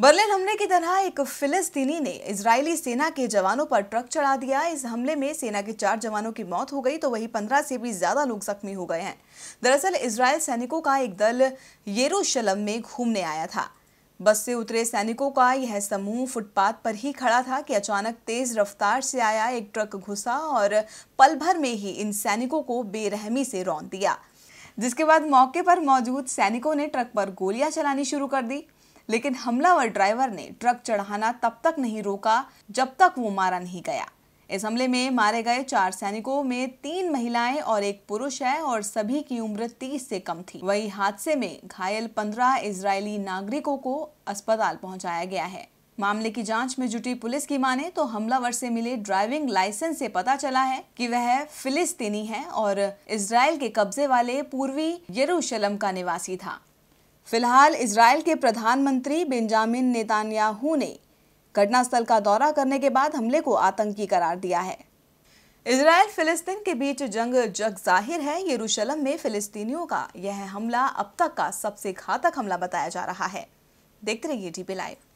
Berlin हमले की तरह एक फिलिस्तीनी ने इजरायली सेना के जवानों पर ट्रक चढ़ा दिया इस हमले में सेना के चार जवानों की मौत हो गई तो वही पंद्रह से भी ज्यादा लोग जख्मी हो गए हैं दरअसल इसराइल सैनिकों का एक दल येरूशलम में घूमने आया था बस से उतरे सैनिकों का यह समूह फुटपाथ पर ही खड़ा था कि अचानक तेज रफ्तार से आया एक ट्रक घुसा और पल भर में ही इन सैनिकों को बेरहमी से रौन दिया जिसके बाद मौके पर मौजूद सैनिकों ने ट्रक पर गोलियां चलानी शुरू कर दी लेकिन हमलावर ड्राइवर ने ट्रक चढ़ाना तब तक नहीं रोका जब तक वो मारा नहीं गया इस हमले में मारे गए चार सैनिकों में तीन महिलाएं और एक पुरुष है और सभी की उम्र तीस से कम थी वही हादसे में घायल पंद्रह इसराइली नागरिकों को अस्पताल पहुंचाया गया है मामले की जांच में जुटी पुलिस की माने तो हमलावर से मिले ड्राइविंग लाइसेंस से पता चला है कि वह फिलिस्तीनी है और इसराइल के कब्जे वाले पूर्वी यरूशलम का निवासी था फिलहाल इसराइल के प्रधानमंत्री बेंजामिन नेतान्याहू ने घटनास्थल का दौरा करने के बाद हमले को आतंकी करार दिया है इसराइल फिलिस्तीन के बीच जंग जग जाहिर है यरूशलम में फिलिस्तीनियों का यह हमला अब तक का सबसे घातक हमला बताया जा रहा है देखते रहिए टीपी लाइव